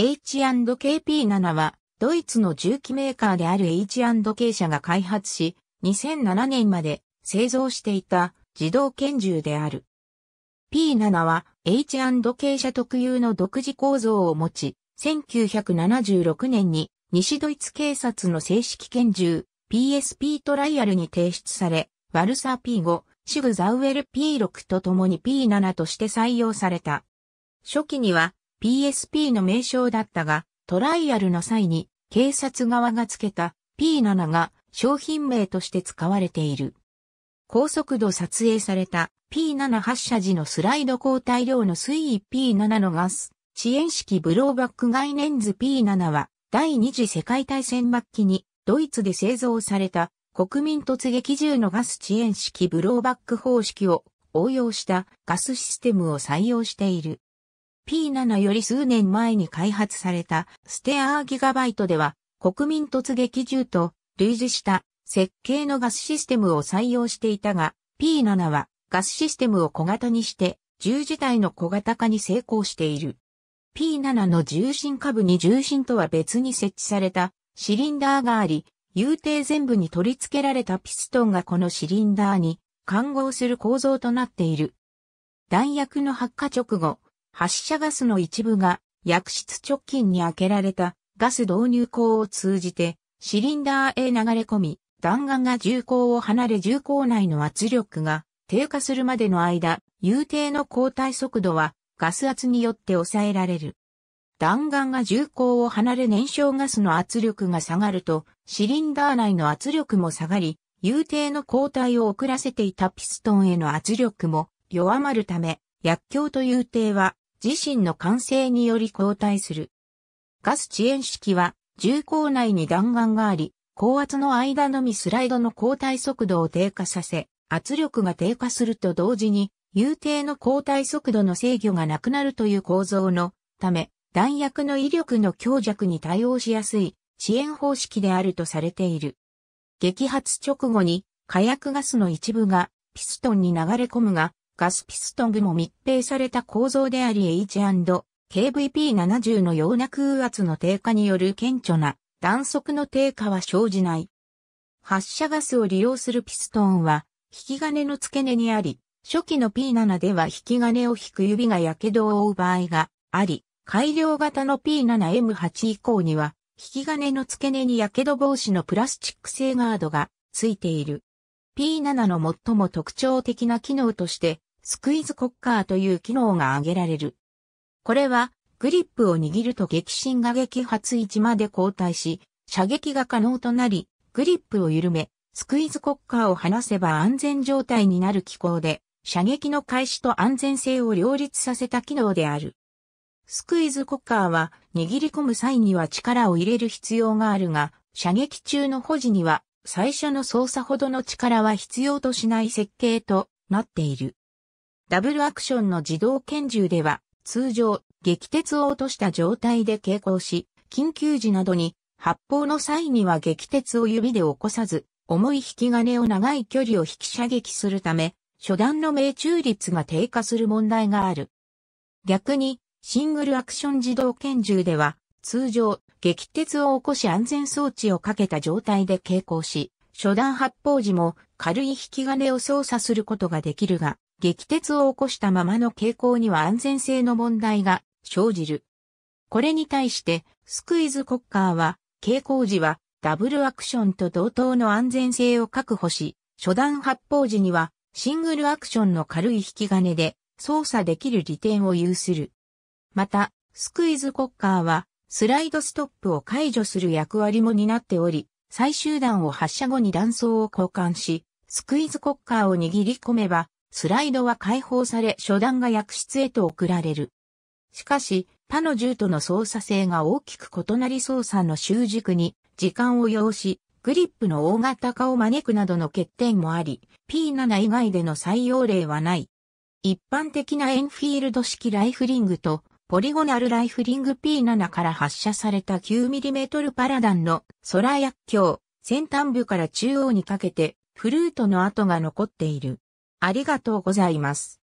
H&KP7 は、ドイツの重機メーカーである H&K 社が開発し、2007年まで製造していた自動拳銃である。P7 は H&K 社特有の独自構造を持ち、1976年に西ドイツ警察の正式拳銃 PSP トライアルに提出され、ワルサー P5、シグザウエル P6 と共に P7 として採用された。初期には PSP の名称だったが、トライアルの際に警察側が付けた P7 が商品名として使われている。高速度撮影された P7 発射時のスライド交代量の水位 P7 のガス、遅延式ブローバック概念図 P7 は第二次世界大戦末期にドイツで製造された国民突撃銃のガス遅延式ブローバック方式を応用したガスシステムを採用している。P7 より数年前に開発されたステアーギガバイトでは国民突撃銃と類似した設計のガスシステムを採用していたが P7 はガスシステムを小型にして銃自体の小型化に成功している。P7 の重心下部に重心とは別に設置されたシリンダーがあり、遊艇全部に取り付けられたピストンがこのシリンダーに混合する構造となっている。弾薬の発火直後、発射ガスの一部が薬室直近に開けられたガス導入口を通じてシリンダーへ流れ込み、弾丸が銃口を離れ銃口内の圧力が低下するまでの間、有定の交代速度はガス圧によって抑えられる。弾丸が銃口を離れ燃焼ガスの圧力が下がると、シリンダー内の圧力も下がり、有定の交代を遅らせていたピストンへの圧力も弱まるため、薬莢と有定は自身の完成により交代する。ガス遅延式は、重口内に弾丸があり、高圧の間のみスライドの交代速度を低下させ、圧力が低下すると同時に、有定の交代速度の制御がなくなるという構造のため、弾薬の威力の強弱に対応しやすい遅延方式であるとされている。激発直後に火薬ガスの一部がピストンに流れ込むが、ガスピストン部も密閉された構造であり H&KVP70 のような空圧の低下による顕著な弾速の低下は生じない。発射ガスを利用するピストンは引き金の付け根にあり、初期の P7 では引き金を引く指が火傷を負う場合があり、改良型の P7M8 以降には、引き金の付け根に火傷防止のプラスチック製ガードが付いている。P7 の最も特徴的な機能として、スクイズコッカーという機能が挙げられる。これは、グリップを握ると激震が激発位置まで後退し、射撃が可能となり、グリップを緩め、スクイズコッカーを離せば安全状態になる機構で、射撃の開始と安全性を両立させた機能である。スクイズコッカーは握り込む際には力を入れる必要があるが、射撃中の保持には最初の操作ほどの力は必要としない設計となっている。ダブルアクションの自動拳銃では、通常、撃鉄を落とした状態で携行し、緊急時などに、発砲の際には撃鉄を指で起こさず、重い引き金を長い距離を引き射撃するため、初段の命中率が低下する問題がある。逆に、シングルアクション自動拳銃では、通常、撃鉄を起こし安全装置をかけた状態で携行し、初段発砲時も軽い引き金を操作することができるが、激鉄を起こしたままの傾向には安全性の問題が生じる。これに対して、スクイズコッカーは、傾向時は、ダブルアクションと同等の安全性を確保し、初段発砲時には、シングルアクションの軽い引き金で、操作できる利点を有する。また、スクイズコッカーは、スライドストップを解除する役割も担っており、最終段を発射後に弾倉を交換し、スクイズコッカーを握り込めば、スライドは解放され初段が薬室へと送られる。しかし、他の銃との操作性が大きく異なり操作の習熟に時間を要し、グリップの大型化を招くなどの欠点もあり、P7 以外での採用例はない。一般的なエンフィールド式ライフリングとポリゴナルライフリング P7 から発射された 9mm パラダンの空薬鏡、先端部から中央にかけてフルートの跡が残っている。ありがとうございます。